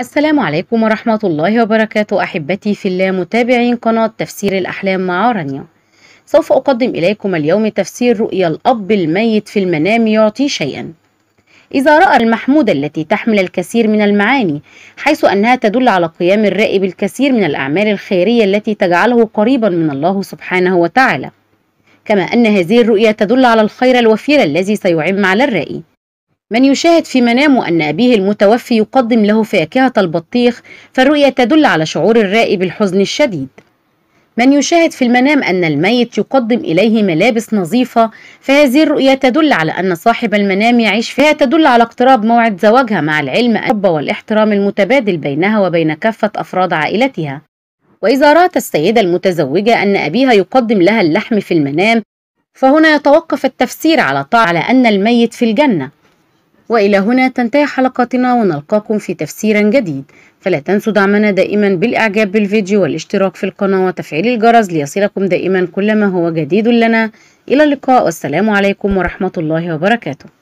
السلام عليكم ورحمة الله وبركاته أحبتي في الله متابعين قناة تفسير الأحلام مع رانيا سوف أقدم إليكم اليوم تفسير رؤيا الأب الميت في المنام يعطي شيئا إذا رأى المحمودة التي تحمل الكثير من المعاني حيث أنها تدل على قيام الرائي بالكثير من الأعمال الخيرية التي تجعله قريبا من الله سبحانه وتعالى كما أن هذه الرؤيا تدل على الخير الوفير الذي سيعم على الرائي من يشاهد في منامه أن أبيه المتوفي يقدم له فاكهة البطيخ فالرؤية تدل على شعور الرائي بالحزن الشديد من يشاهد في المنام أن الميت يقدم إليه ملابس نظيفة فهذه الرؤية تدل على أن صاحب المنام يعيش فيها تدل على اقتراب موعد زواجها مع العلم أن الحب والاحترام المتبادل بينها وبين كافة أفراد عائلتها وإذا رأت السيدة المتزوجة أن أبيها يقدم لها اللحم في المنام فهنا يتوقف التفسير على طاعة على أن الميت في الجنة وإلى هنا تنتهي حلقتنا ونلقاكم في تفسير جديد فلا تنسوا دعمنا دائما بالإعجاب بالفيديو والاشتراك في القناة وتفعيل الجرس ليصلكم دائما كل ما هو جديد لنا إلى اللقاء والسلام عليكم ورحمة الله وبركاته